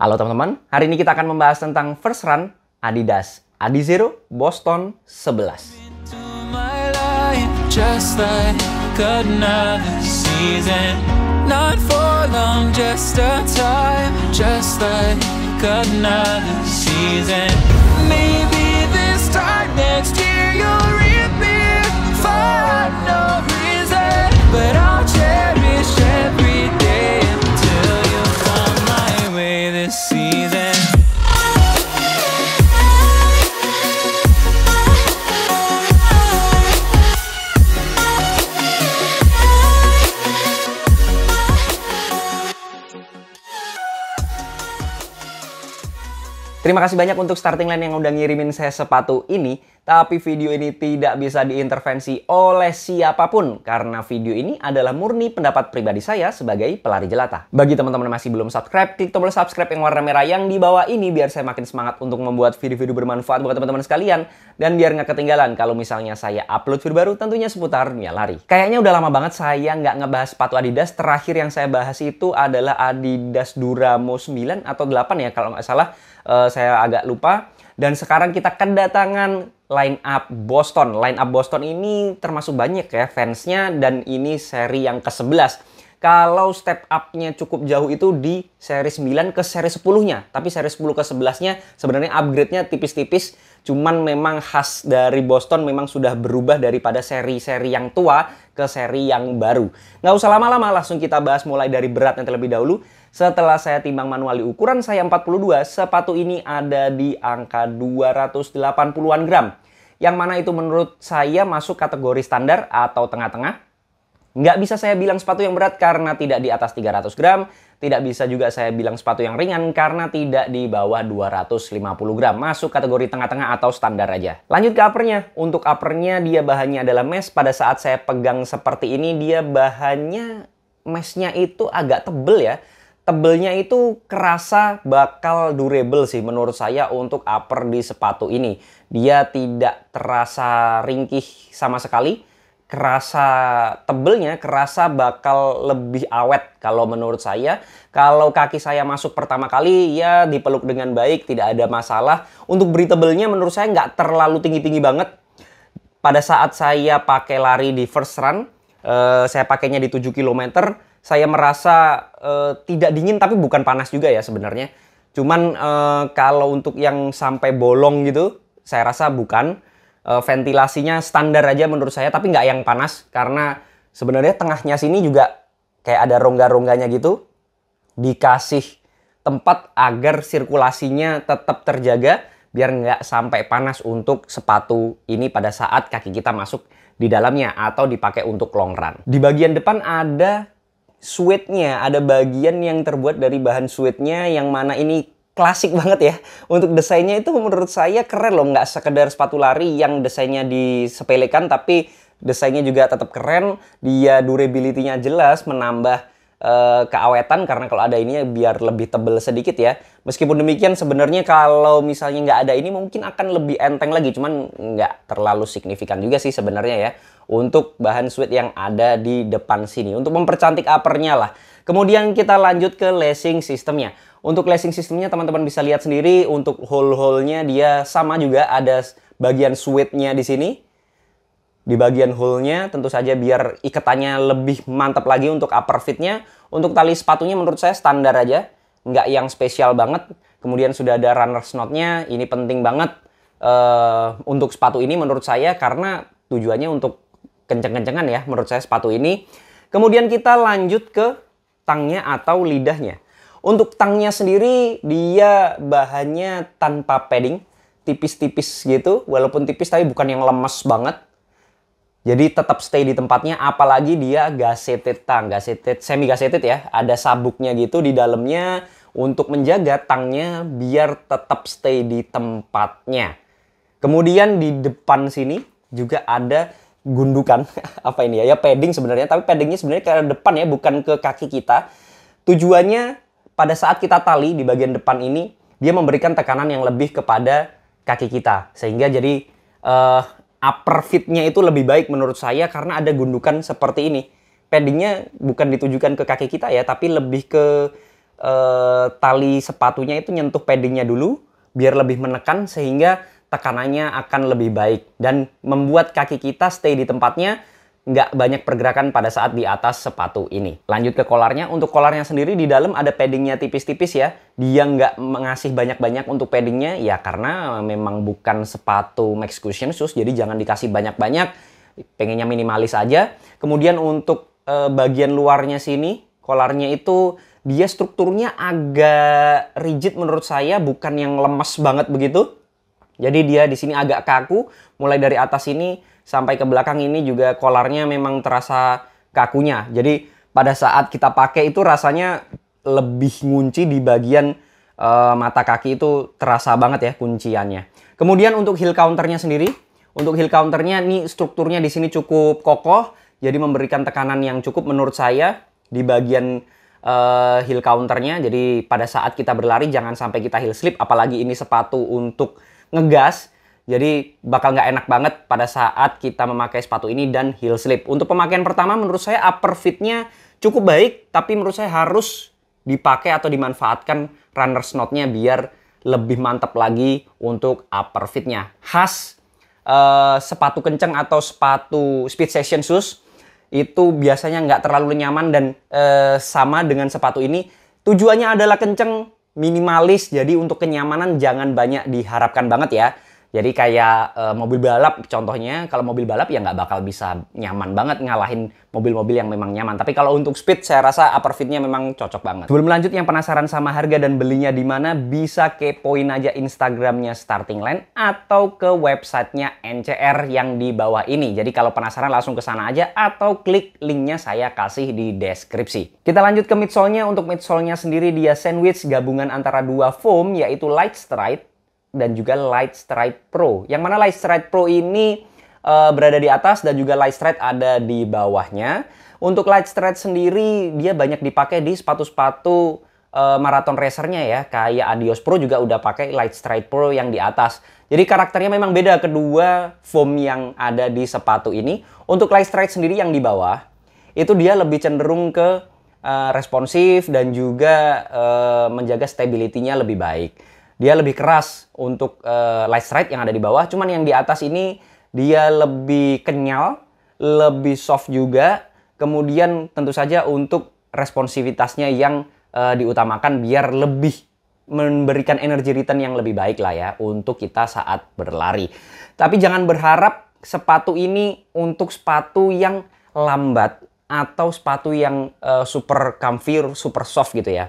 Halo teman-teman, hari ini kita akan membahas tentang first run Adidas Adi Zero Boston 11. Terima kasih banyak untuk starting line yang udah ngirimin saya sepatu ini, tapi video ini tidak bisa diintervensi oleh siapapun karena video ini adalah murni pendapat pribadi saya sebagai pelari jelata. Bagi teman-teman yang masih belum subscribe, klik tombol subscribe yang warna merah yang di bawah ini biar saya makin semangat untuk membuat video-video bermanfaat buat teman-teman sekalian dan biar nggak ketinggalan kalau misalnya saya upload video baru tentunya seputar dunia lari. Kayaknya udah lama banget saya nggak ngebahas sepatu Adidas, terakhir yang saya bahas itu adalah Adidas Duramo 9 atau 8 ya kalau nggak salah uh, saya agak lupa. Dan sekarang kita kedatangan line up Boston. Line up Boston ini termasuk banyak ya fansnya dan ini seri yang ke-11. Kalau step up-nya cukup jauh itu di seri 9 ke seri 10-nya. Tapi seri 10 ke 11-nya sebenarnya upgrade-nya tipis-tipis. Cuman memang khas dari Boston memang sudah berubah daripada seri-seri yang tua ke seri yang baru. Nggak usah lama-lama langsung kita bahas mulai dari beratnya terlebih dahulu. Setelah saya timbang manual di ukuran saya 42, sepatu ini ada di angka 280-an gram. Yang mana itu menurut saya masuk kategori standar atau tengah-tengah. Nggak bisa saya bilang sepatu yang berat karena tidak di atas 300 gram. Tidak bisa juga saya bilang sepatu yang ringan karena tidak di bawah 250 gram. Masuk kategori tengah-tengah atau standar aja. Lanjut ke uppernya. Untuk uppernya dia bahannya adalah mesh. Pada saat saya pegang seperti ini dia bahannya meshnya itu agak tebel ya tebelnya itu kerasa bakal durable sih menurut saya untuk upper di sepatu ini. Dia tidak terasa ringkih sama sekali. Kerasa tebelnya, kerasa bakal lebih awet kalau menurut saya. Kalau kaki saya masuk pertama kali, ya dipeluk dengan baik, tidak ada masalah. Untuk beri tebelnya menurut saya nggak terlalu tinggi-tinggi banget. Pada saat saya pakai lari di first run, eh, saya pakainya di 7 kilometer, saya merasa uh, tidak dingin tapi bukan panas juga ya sebenarnya. Cuman uh, kalau untuk yang sampai bolong gitu, saya rasa bukan. Uh, ventilasinya standar aja menurut saya, tapi nggak yang panas karena sebenarnya tengahnya sini juga kayak ada rongga-rongganya gitu. Dikasih tempat agar sirkulasinya tetap terjaga biar nggak sampai panas untuk sepatu ini pada saat kaki kita masuk di dalamnya atau dipakai untuk long run. Di bagian depan ada sweetnya ada bagian yang terbuat dari bahan sweetnya yang mana ini klasik banget ya untuk desainnya itu menurut saya keren loh nggak sekedar sepatu lari yang desainnya disepelekan tapi desainnya juga tetap keren dia durability-nya jelas menambah Eh, keawetan karena kalau ada ini ya biar lebih tebel sedikit ya. Meskipun demikian sebenarnya kalau misalnya nggak ada ini mungkin akan lebih enteng lagi, cuman nggak terlalu signifikan juga sih sebenarnya ya untuk bahan sweet yang ada di depan sini untuk mempercantik uppernya lah. Kemudian kita lanjut ke lacing sistemnya. Untuk lacing sistemnya teman-teman bisa lihat sendiri untuk hole-hole-nya dia sama juga ada bagian nya di sini di bagian hole-nya tentu saja biar iketannya lebih mantap lagi untuk upper fit-nya. untuk tali sepatunya menurut saya standar aja nggak yang spesial banget kemudian sudah ada runner nya ini penting banget uh, untuk sepatu ini menurut saya karena tujuannya untuk kenceng-kencengan ya menurut saya sepatu ini kemudian kita lanjut ke tangnya atau lidahnya untuk tangnya sendiri dia bahannya tanpa padding tipis-tipis gitu walaupun tipis tapi bukan yang lemes banget jadi tetap stay di tempatnya, apalagi dia gasetet tang, gasetet, semi gasetet ya. Ada sabuknya gitu di dalamnya untuk menjaga tangnya biar tetap stay di tempatnya. Kemudian di depan sini juga ada gundukan, apa ini ya, ya padding sebenarnya. Tapi paddingnya sebenarnya ke depan ya, bukan ke kaki kita. Tujuannya pada saat kita tali di bagian depan ini, dia memberikan tekanan yang lebih kepada kaki kita. Sehingga jadi uh, upper fitnya itu lebih baik menurut saya karena ada gundukan seperti ini. Paddingnya bukan ditujukan ke kaki kita ya, tapi lebih ke eh, tali sepatunya itu nyentuh paddingnya dulu biar lebih menekan sehingga tekanannya akan lebih baik dan membuat kaki kita stay di tempatnya nggak banyak pergerakan pada saat di atas sepatu ini. Lanjut ke kolarnya. Untuk kolarnya sendiri di dalam ada paddingnya tipis-tipis ya. Dia nggak mengasih banyak-banyak untuk paddingnya ya karena memang bukan sepatu max cushion shoes. Jadi jangan dikasih banyak-banyak. Pengennya minimalis aja. Kemudian untuk e, bagian luarnya sini, kolarnya itu dia strukturnya agak rigid menurut saya. Bukan yang lemes banget begitu. Jadi dia di sini agak kaku, mulai dari atas ini sampai ke belakang ini juga kolarnya memang terasa kakunya. Jadi pada saat kita pakai itu rasanya lebih ngunci di bagian e, mata kaki itu terasa banget ya kunciannya. Kemudian untuk heel counternya sendiri, untuk heel counternya ini strukturnya di sini cukup kokoh, jadi memberikan tekanan yang cukup menurut saya di bagian uh, heel counternya. Jadi pada saat kita berlari jangan sampai kita heel slip, apalagi ini sepatu untuk ngegas. Jadi bakal nggak enak banget pada saat kita memakai sepatu ini dan heel slip. Untuk pemakaian pertama menurut saya upper fitnya cukup baik, tapi menurut saya harus dipakai atau dimanfaatkan runners nya biar lebih mantap lagi untuk upper fitnya. Khas uh, sepatu kenceng atau sepatu speed session shoes itu biasanya nggak terlalu nyaman dan uh, sama dengan sepatu ini. Tujuannya adalah kenceng minimalis, jadi untuk kenyamanan jangan banyak diharapkan banget ya. Jadi kayak uh, mobil balap contohnya, kalau mobil balap ya nggak bakal bisa nyaman banget ngalahin mobil-mobil yang memang nyaman. Tapi kalau untuk speed saya rasa upper fitnya memang cocok banget. Sebelum lanjut yang penasaran sama harga dan belinya di mana bisa kepoin aja Instagramnya Starting Line atau ke websitenya NCR yang di bawah ini. Jadi kalau penasaran langsung ke sana aja atau klik linknya saya kasih di deskripsi. Kita lanjut ke midsole-nya. Untuk midsole-nya sendiri dia sandwich gabungan antara dua foam yaitu light stripe dan juga Light Stripe Pro. Yang mana Light Stripe Pro ini uh, berada di atas dan juga Light Stripe ada di bawahnya. Untuk Light Stripe sendiri dia banyak dipakai di sepatu-sepatu uh, eh, maraton racernya ya. Kayak Adios Pro juga udah pakai Light Stripe Pro yang di atas. Jadi karakternya memang beda kedua foam yang ada di sepatu ini. Untuk Light Stripe sendiri yang di bawah itu dia lebih cenderung ke uh, responsif dan juga uh, menjaga stability-nya lebih baik dia lebih keras untuk uh, light stride yang ada di bawah. Cuman yang di atas ini dia lebih kenyal, lebih soft juga. Kemudian tentu saja untuk responsivitasnya yang uh, diutamakan biar lebih memberikan energi return yang lebih baik lah ya untuk kita saat berlari. Tapi jangan berharap sepatu ini untuk sepatu yang lambat atau sepatu yang uh, super comfy, super soft gitu ya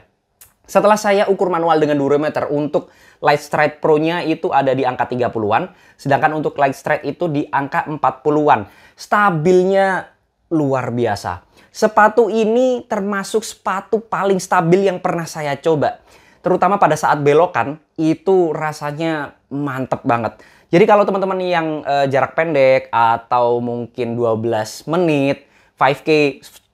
setelah saya ukur manual dengan durometer untuk light stride pro-nya itu ada di angka 30-an, sedangkan untuk light stride itu di angka 40-an. Stabilnya luar biasa. Sepatu ini termasuk sepatu paling stabil yang pernah saya coba. Terutama pada saat belokan itu rasanya mantep banget. Jadi kalau teman-teman yang e, jarak pendek atau mungkin 12 menit, 5K,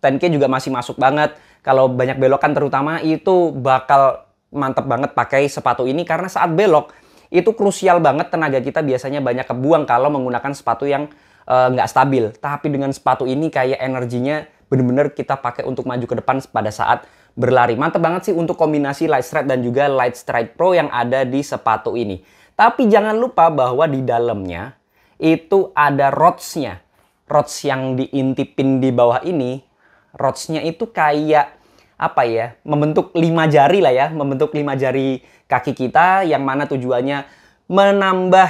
10K juga masih masuk banget kalau banyak belokan terutama itu bakal mantep banget pakai sepatu ini karena saat belok itu krusial banget tenaga kita biasanya banyak kebuang kalau menggunakan sepatu yang eh, nggak uh, stabil. Tapi dengan sepatu ini kayak energinya bener-bener kita pakai untuk maju ke depan pada saat berlari. Mantep banget sih untuk kombinasi Light Strike dan juga Light Strike Pro yang ada di sepatu ini. Tapi jangan lupa bahwa di dalamnya itu ada rodsnya, Rods yang diintipin di bawah ini, rodsnya itu kayak apa ya membentuk lima jari lah ya membentuk lima jari kaki kita yang mana tujuannya menambah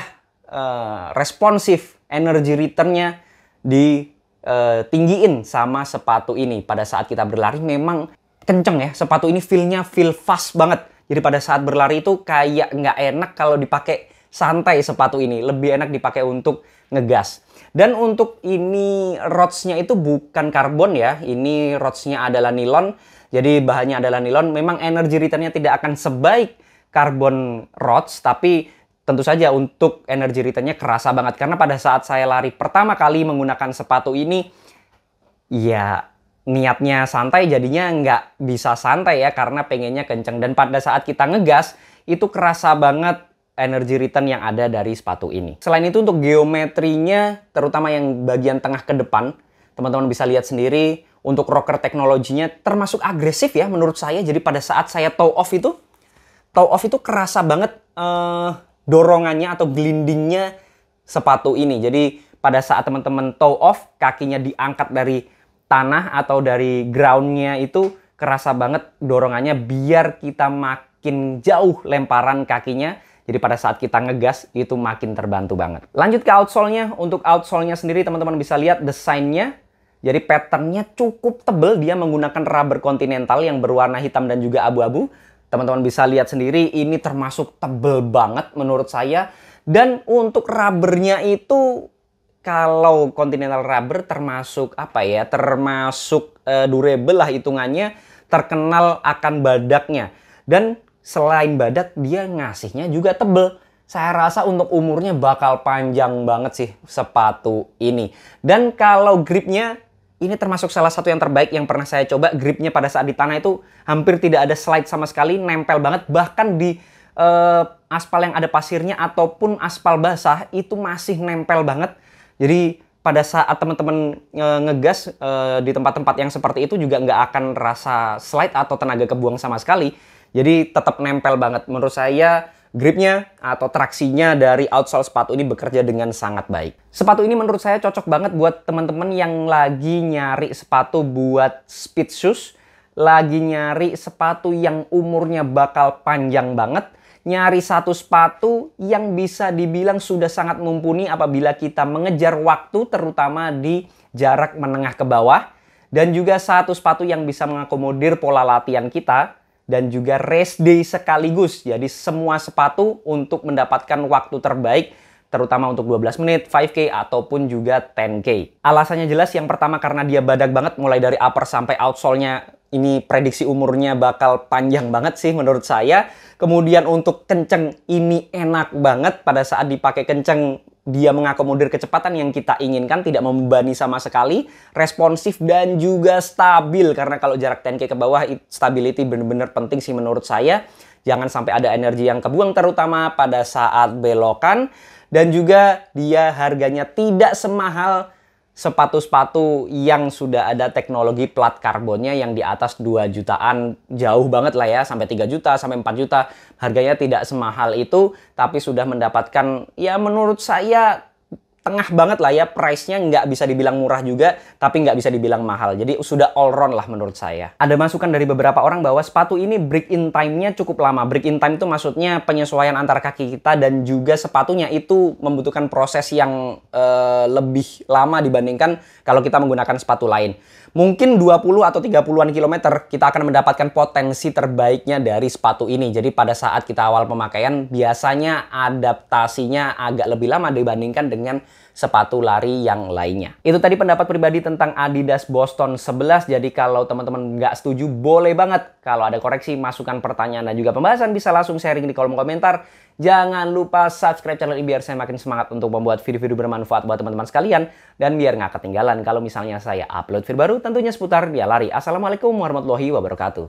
uh, responsif energy returnnya di eh, tinggiin sama sepatu ini pada saat kita berlari memang kenceng ya sepatu ini feelnya feel fast banget jadi pada saat berlari itu kayak nggak enak kalau dipakai santai sepatu ini lebih enak dipakai untuk ngegas dan untuk ini rodsnya itu bukan karbon ya ini rodsnya adalah nilon jadi bahannya adalah nilon. Memang energi returnnya tidak akan sebaik carbon rods, tapi tentu saja untuk energi returnnya kerasa banget. Karena pada saat saya lari pertama kali menggunakan sepatu ini, ya niatnya santai jadinya nggak bisa santai ya karena pengennya kenceng. Dan pada saat kita ngegas, itu kerasa banget energi return yang ada dari sepatu ini. Selain itu untuk geometrinya, terutama yang bagian tengah ke depan, teman-teman bisa lihat sendiri untuk rocker teknologinya termasuk agresif ya menurut saya. Jadi pada saat saya tow off itu, tow off itu kerasa banget uh, dorongannya atau gelindingnya sepatu ini. Jadi pada saat teman-teman tow off, kakinya diangkat dari tanah atau dari groundnya itu kerasa banget dorongannya biar kita makin jauh lemparan kakinya. Jadi pada saat kita ngegas itu makin terbantu banget. Lanjut ke outsole-nya. Untuk outsole-nya sendiri teman-teman bisa lihat desainnya jadi patternnya cukup tebel, dia menggunakan rubber kontinental yang berwarna hitam dan juga abu-abu. Teman-teman bisa lihat sendiri, ini termasuk tebel banget menurut saya. Dan untuk rubbernya itu, kalau kontinental rubber termasuk apa ya, termasuk e, durable lah hitungannya, terkenal akan badaknya. Dan selain badak, dia ngasihnya juga tebel saya rasa untuk umurnya bakal panjang banget sih sepatu ini. Dan kalau gripnya ini termasuk salah satu yang terbaik yang pernah saya coba. Gripnya pada saat di tanah itu hampir tidak ada slide sama sekali, nempel banget. Bahkan di uh, aspal yang ada pasirnya ataupun aspal basah itu masih nempel banget. Jadi pada saat teman-teman e, ngegas e, di tempat-tempat yang seperti itu juga nggak akan rasa slide atau tenaga kebuang sama sekali. Jadi tetap nempel banget. Menurut saya gripnya atau traksinya dari outsole sepatu ini bekerja dengan sangat baik. Sepatu ini menurut saya cocok banget buat teman-teman yang lagi nyari sepatu buat speed shoes, lagi nyari sepatu yang umurnya bakal panjang banget, nyari satu sepatu yang bisa dibilang sudah sangat mumpuni apabila kita mengejar waktu terutama di jarak menengah ke bawah dan juga satu sepatu yang bisa mengakomodir pola latihan kita dan juga race day sekaligus. Jadi semua sepatu untuk mendapatkan waktu terbaik terutama untuk 12 menit, 5K ataupun juga 10K. Alasannya jelas yang pertama karena dia badak banget mulai dari upper sampai outsole-nya ini prediksi umurnya bakal panjang banget sih menurut saya. Kemudian untuk kenceng ini enak banget pada saat dipakai kenceng dia mengakomodir kecepatan yang kita inginkan, tidak membebani sama sekali, responsif dan juga stabil. Karena kalau jarak 10K ke bawah, stability benar-benar penting sih menurut saya. Jangan sampai ada energi yang kebuang terutama pada saat belokan. Dan juga dia harganya tidak semahal sepatu-sepatu yang sudah ada teknologi plat karbonnya yang di atas 2 jutaan jauh banget lah ya sampai 3 juta sampai 4 juta harganya tidak semahal itu tapi sudah mendapatkan ya menurut saya tengah banget lah ya price-nya nggak bisa dibilang murah juga tapi nggak bisa dibilang mahal jadi sudah all round lah menurut saya ada masukan dari beberapa orang bahwa sepatu ini break in time-nya cukup lama break in time itu maksudnya penyesuaian antara kaki kita dan juga sepatunya itu membutuhkan proses yang uh, lebih lama dibandingkan kalau kita menggunakan sepatu lain mungkin 20 atau 30-an kilometer kita akan mendapatkan potensi terbaiknya dari sepatu ini jadi pada saat kita awal pemakaian biasanya adaptasinya agak lebih lama dibandingkan dengan sepatu lari yang lainnya. Itu tadi pendapat pribadi tentang Adidas Boston 11. Jadi kalau teman-teman nggak setuju, boleh banget. Kalau ada koreksi, masukan pertanyaan dan juga pembahasan bisa langsung sharing di kolom komentar. Jangan lupa subscribe channel ini biar saya makin semangat untuk membuat video-video bermanfaat buat teman-teman sekalian. Dan biar nggak ketinggalan kalau misalnya saya upload video baru tentunya seputar dia lari. Assalamualaikum warahmatullahi wabarakatuh.